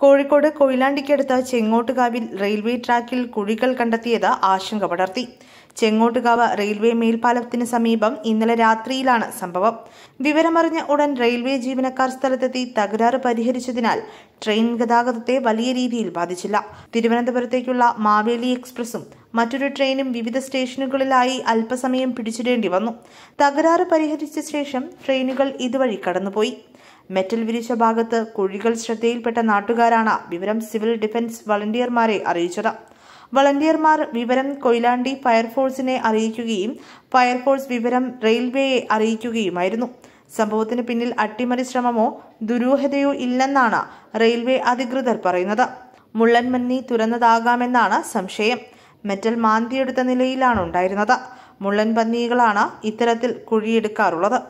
Kozhikode കൊയിലാണ്ടിക്കടുത്ത് ചെങ്ങോട്ടുകാവിൽ railway ട്രാക്കിൽ കുഴികൾ കണ്ടെത്തിയത് ആശങ്ക പടർത്തി ചെങ്ങോട്ടുകാവ് റെയിൽവേ മേൽപ്പാലത്തിന് സമീപം ഇന്നലെ രാത്രിയിലാണ് സംഭവം വിവരമറിഞ്ഞ ഉടൻ റെയിൽവേ ജീവനക്കാർ സ്ഥലത്തെത്തി തകരാറ് പരിഹരിച്ചതിനാൽ ട്രെയിൻ ഗതാഗതത്തെ വലിയ രീതിയിൽ ബാധിച്ചില്ല തിരുവനന്തപുരത്തേക്കുള്ള മാവേലി എക്സ്പ്രസും മറ്റൊരു ട്രെയിനും വിവിധ സ്റ്റേഷനുകളിലായി അല്പസമയം പിടിച്ചിടേണ്ടി വന്നു തകരാറ് പരിഹരിച്ച ശേഷം ട്രെയിനുകൾ ഇതുവഴി കടന്നുപോയി മെറ്റൽ വിരിച്ച ഭാഗത്ത് കുഴികൾ ശ്രദ്ധയിൽപ്പെട്ട നാട്ടുകാരാണ് വിവരം സിവിൽ ഡിഫൻസ് വളണ്ടിയർമാരെ അറിയിച്ചത് വളണ്ടിയർമാർ വിവരം കൊയിലാണ്ടി ഫയർഫോഴ്സിനെ അറിയിക്കുകയും ഫയർഫോഴ്സ് വിവരം റെയിൽവേയെ അറിയിക്കുകയുമായിരുന്നു സംഭവത്തിന് പിന്നിൽ അട്ടിമറി ശ്രമമോ ദുരൂഹതയോ ഇല്ലെന്നാണ് റെയിൽവേ അധികൃതർ പറയുന്നത് മുള്ളൻമന്നി തുറന്നതാകാമെന്നാണ് സംശയം മെറ്റൽ മാന്തിയെടുത്ത നിലയിലാണ് ഉണ്ടായിരുന്നത് മുള്ളൻ പന്നികളാണ് ഇത്തരത്തിൽ കുഴിയെടുക്കാറുള്ളത്